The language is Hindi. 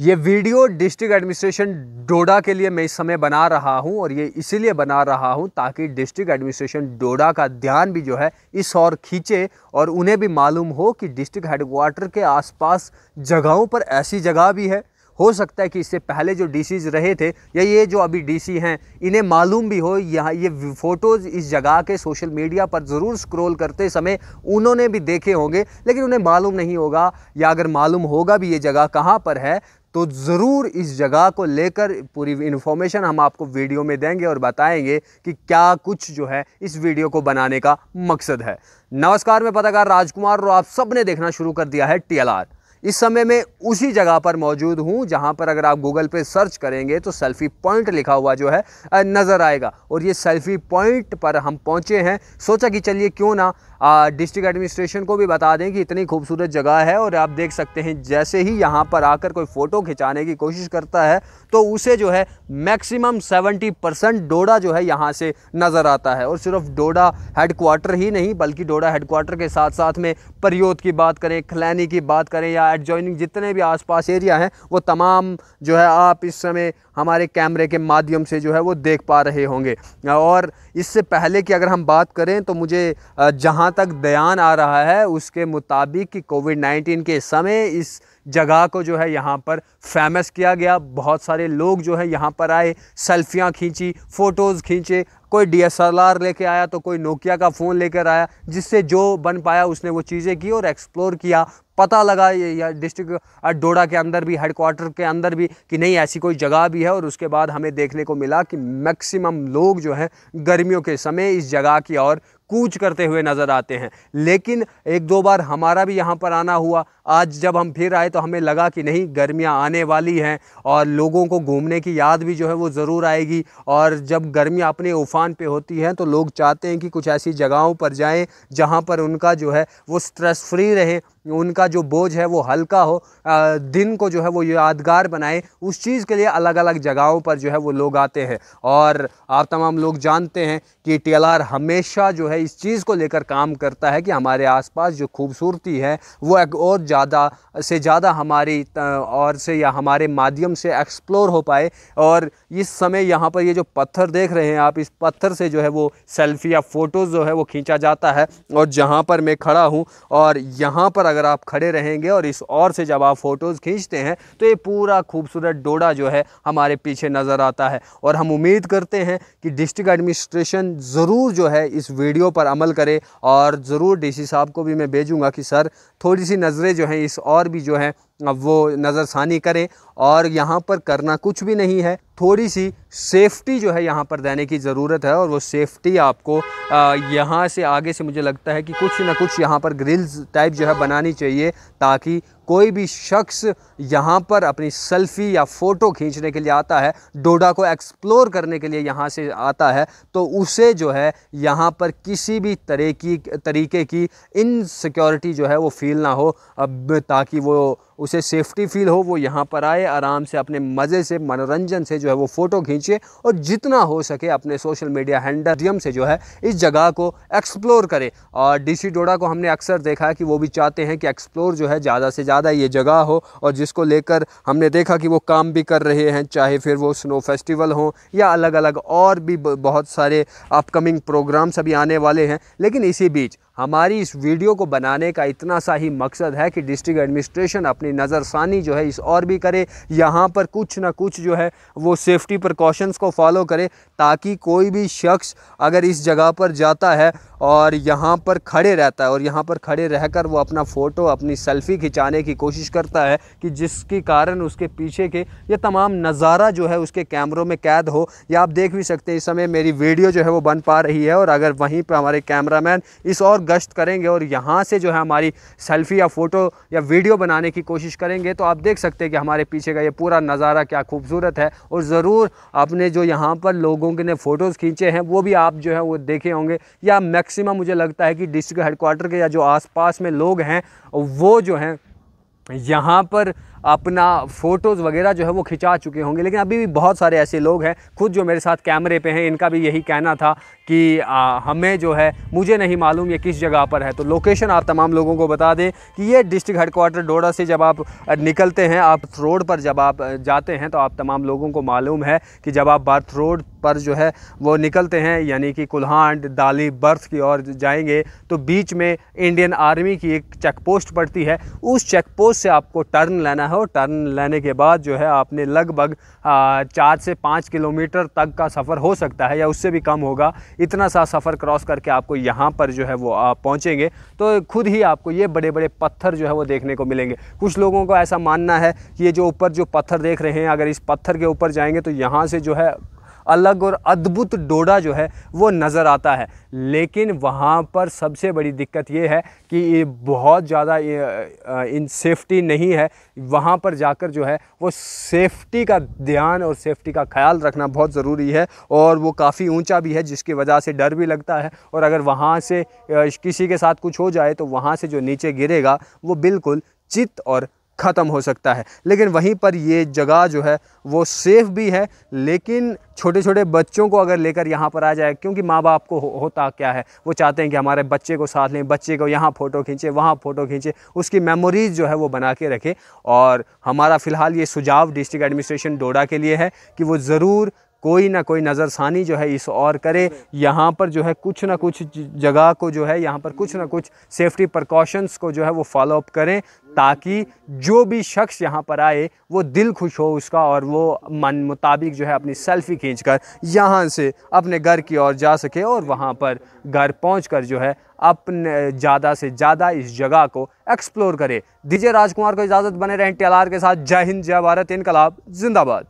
ये वीडियो डिस्ट्रिक्ट एडमिनिस्ट्रेशन डोडा के लिए मैं इस समय बना रहा हूं और ये इसीलिए बना रहा हूं ताकि डिस्ट्रिक्ट एडमिनिस्ट्रेशन डोडा का ध्यान भी जो है इस और खींचे और उन्हें भी मालूम हो कि डिस्ट्रिक्ट हेडक्वार्टर के आसपास जगहों पर ऐसी जगह भी है हो सकता है कि इससे पहले जो डी रहे थे या ये जो अभी डी हैं इन्हें मालूम भी हो यहाँ ये फ़ोटोज़ इस जगह के सोशल मीडिया पर ज़रूर स्क्रॉल करते समय उन्होंने भी देखे होंगे लेकिन उन्हें मालूम नहीं होगा या अगर मालूम होगा भी ये जगह कहाँ पर है तो ज़रूर इस जगह को लेकर पूरी इन्फॉर्मेशन हम आपको वीडियो में देंगे और बताएंगे कि क्या कुछ जो है इस वीडियो को बनाने का मकसद है नमस्कार मैं पत्रकार राजकुमार और आप सब ने देखना शुरू कर दिया है टी इस समय मैं उसी जगह पर मौजूद हूँ जहाँ पर अगर आप गूगल पे सर्च करेंगे तो सेल्फ़ी पॉइंट लिखा हुआ जो है नज़र आएगा और ये सेल्फ़ी पॉइंट पर हम पहुँचे हैं सोचा कि चलिए क्यों ना डिस्ट्रिक्ट एडमिनिस्ट्रेशन को भी बता दें कि इतनी खूबसूरत जगह है और आप देख सकते हैं जैसे ही यहाँ पर आकर कोई फ़ोटो खिंचाने की कोशिश करता है तो उसे जो है मैक्सिमम 70 परसेंट डोडा जो है यहाँ से नज़र आता है और सिर्फ डोडा हेडकोार्टर ही नहीं बल्कि डोडा हेडकोार्टर के साथ साथ में परियोत की बात करें खलैनी की बात करें या एडजॉइनिंग जितने भी आसपास एरिया हैं वो तमाम जो है आप इस समय हमारे कैमरे के माध्यम से जो है वो देख पा रहे होंगे और इससे पहले कि अगर हम बात करें तो मुझे जहाँ तक बयान आ रहा है उसके मुताबिक कि कोविड नाइन्टीन के समय इस जगह को जो है यहाँ पर फेमस किया गया बहुत सारे लोग जो है यहाँ पर आए सेल्फियाँ खींची फ़ोटोज़ खींचे कोई डीएसएलआर लेके आया तो कोई नोकिया का फ़ोन लेकर आया जिससे जो बन पाया उसने वो चीज़ें की और एक्सप्लोर किया पता लगा या डिस्ट्रिक्ट डोडा के अंदर भी हेडकोार्टर के अंदर भी कि नहीं ऐसी कोई जगह भी है और उसके बाद हमें देखने को मिला कि मैक्सिमम लोग जो हैं गर्मियों के समय इस जगह की और कूच करते हुए नज़र आते हैं लेकिन एक दो बार हमारा भी यहाँ पर आना हुआ आज जब हम फिर आए तो हमें लगा कि नहीं गर्मियाँ आने वाली हैं और लोगों को घूमने की याद भी जो है वो ज़रूर आएगी और जब गर्मियाँ अपने उफान पे होती हैं तो लोग चाहते हैं कि कुछ ऐसी जगहों पर जाएं जहाँ पर उनका जो है वो स्ट्रेस फ्री रहे उनका जो बोझ है वो हल्का हो दिन को जो है वो यादगार बनाए उस चीज़ के लिए अलग अलग जगहों पर जो है वो लोग आते हैं और आप तमाम लोग जानते हैं कि टी हमेशा जो है इस चीज़ को लेकर काम करता है कि हमारे आसपास जो खूबसूरती है वो एक और ज़्यादा से ज़्यादा हमारी और से या हमारे माध्यम से एक्सप्लोर हो पाए और इस समय यहाँ पर ये जो पत्थर देख रहे हैं आप इस पत्थर से जो है वो सेल्फी या फ़ोटोज़ जो है वो खींचा जाता है और जहाँ पर मैं खड़ा हूँ और यहाँ पर अगर आप खड़े रहेंगे और इस और से जब आप फ़ोटोज़ खींचते हैं तो ये पूरा खूबसूरत डोडा जो है हमारे पीछे नज़र आता है और हम उम्मीद करते हैं कि डिस्ट्रिक्ट एडमिनिस्ट्रेशन ज़रूर जो है इस वीडियो पर अमल करे और ज़रूर डी साहब को भी मैं भेजूँगा कि सर थोड़ी सी नज़रें जो हैं इस और भी जो है अब वो नज़रसानी करें और यहाँ पर करना कुछ भी नहीं है थोड़ी सी सेफ्टी जो है यहाँ पर देने की ज़रूरत है और वो सेफ्टी आपको यहाँ से आगे से मुझे लगता है कि कुछ ना कुछ यहाँ पर ग्रिल्स टाइप जो है बनानी चाहिए ताकि कोई भी शख्स यहाँ पर अपनी सेल्फ़ी या फ़ोटो खींचने के लिए आता है डोडा को एक्सप्लोर करने के लिए यहाँ से आता है तो उसे जो है यहाँ पर किसी भी तरह की तरीके की इनसिक्योरिटी जो है वो फील ना हो अब ताकि वो उसे सेफ्टी फील हो वो यहाँ पर आए आराम से अपने मज़े से मनोरंजन से जो है वो फ़ोटो खींचे और जितना हो सके अपने सोशल मीडिया हैंडल से जो है इस जगह को एक्सप्लोर करें और डीसी डोडा को हमने अक्सर देखा है कि वो भी चाहते हैं कि एक्सप्लोर जो है ज़्यादा से ज़्यादा ये जगह हो और जिसको लेकर हमने देखा कि वो काम भी कर रहे हैं चाहे फिर वो स्नो फेस्टिवल हों या अलग अलग और भी बहुत सारे अपकमिंग प्रोग्राम्स अभी आने वाले हैं लेकिन इसी बीच हमारी इस वीडियो को बनाने का इतना सा ही मकसद है कि डिस्ट्रिक्ट एडमिनिस्ट्रेशन अपनी नज़रसानी जो है इस और भी करे यहाँ पर कुछ ना कुछ जो है वो सेफ्टी प्रिकॉशंस को फॉलो करे ताकि कोई भी शख्स अगर इस जगह पर जाता है और यहाँ पर खड़े रहता है और यहाँ पर खड़े रहकर वो अपना फ़ोटो अपनी सेल्फ़ी खिंचाने की कोशिश करता है कि जिसके कारण उसके पीछे के ये तमाम नज़ारा जो है उसके कैमरों में कैद हो या आप देख भी सकते हैं इस समय मेरी वीडियो जो है वो बन पा रही है और अगर वहीं पर हमारे कैमरामैन इस और गश्त करेंगे और यहाँ से जो है हमारी सेल्फ़ी या फ़ोटो या वीडियो बनाने की कोशिश करेंगे तो आप देख सकते हैं कि हमारे पीछे का ये पूरा नज़ारा क्या खूबसूरत है और ज़रूर अपने जो यहाँ पर लोगों के ने फ़ोटोज़ खींचे हैं वो भी आप जो है वो देखे होंगे या मैक्स मैक्सिमम मुझे लगता है कि डिस्ट्रिक्ट हेडक्वार्टर के या जो आसपास में लोग हैं वो जो हैं यहाँ पर अपना फ़ोटोज़ वगैरह जो है वो खिंचा चुके होंगे लेकिन अभी भी बहुत सारे ऐसे लोग हैं खुद जो मेरे साथ कैमरे पे हैं इनका भी यही कहना था कि आ, हमें जो है मुझे नहीं मालूम ये किस जगह पर है तो लोकेशन आप तमाम लोगों को बता दें कि ये डिस्ट्रिक्ट हेडकोार्टर डोडा से जब आप निकलते हैं आप रोड पर जब आप जाते हैं तो आप तमाम लोगों को मालूम है कि जब आप बर्थ रोड पर जो है वो निकलते हैं यानी कि कुल्हांड दाली बर्थ की ओर जाएंगे तो बीच में इंडियन आर्मी की एक चेक पोस्ट पड़ती है उस चेक पोस्ट से आपको टर्न लेना है हो टर्न लेने के बाद जो है आपने लगभग चार से पाँच किलोमीटर तक का सफ़र हो सकता है या उससे भी कम होगा इतना सा सफ़र क्रॉस करके आपको यहाँ पर जो है वो आप पहुँचेंगे तो खुद ही आपको ये बड़े बड़े पत्थर जो है वो देखने को मिलेंगे कुछ लोगों को ऐसा मानना है कि ये जो ऊपर जो पत्थर देख रहे हैं अगर इस पत्थर के ऊपर जाएंगे तो यहाँ से जो है अलग और अद्भुत डोडा जो है वो नज़र आता है लेकिन वहाँ पर सबसे बड़ी दिक्कत ये है कि ये बहुत ज़्यादा इन सेफ्टी नहीं है वहाँ पर जाकर जो है वो सेफ्टी का ध्यान और सेफ्टी का ख्याल रखना बहुत ज़रूरी है और वो काफ़ी ऊंचा भी है जिसकी वजह से डर भी लगता है और अगर वहाँ से किसी के साथ कुछ हो जाए तो वहाँ से जो नीचे गिरेगा वो बिल्कुल चित और ख़त्म हो सकता है लेकिन वहीं पर ये जगह जो है वो सेफ़ भी है लेकिन छोटे छोटे बच्चों को अगर लेकर यहाँ पर आ जाए क्योंकि माँ बाप को हो, होता क्या है वो चाहते हैं कि हमारे बच्चे को साथ लें बच्चे को यहाँ फ़ोटो खींचे वहाँ फ़ोटो खींचे उसकी मेमोरीज़ जो है वो बना के रखें और हमारा फ़िलहाल ये सुझाव डिस्ट्रिक्ट एडमिनिस्ट्रेशन डोडा के लिए है कि वो ज़रूर कोई ना कोई नज़रसानी जो है इस और करे यहाँ पर जो है कुछ ना कुछ जगह को जो है यहाँ पर कुछ ना कुछ सेफ्टी प्रकॉशंस को जो है वो फॉलोअप करें ताकि जो भी शख्स यहाँ पर आए वो दिल खुश हो उसका और वो मन मुताबिक जो है अपनी सेल्फ़ी खींच कर यहाँ से अपने घर की ओर जा सके और वहाँ पर घर पहुँच कर जो है अपने ज़्यादा से ज़्यादा इस जगह को एक्सप्लोर करे दीजिए राजकुमार को इजाज़त बने रहें टेलार के साथ जय हिंद जय भारत इनकलाब जिंदाबाद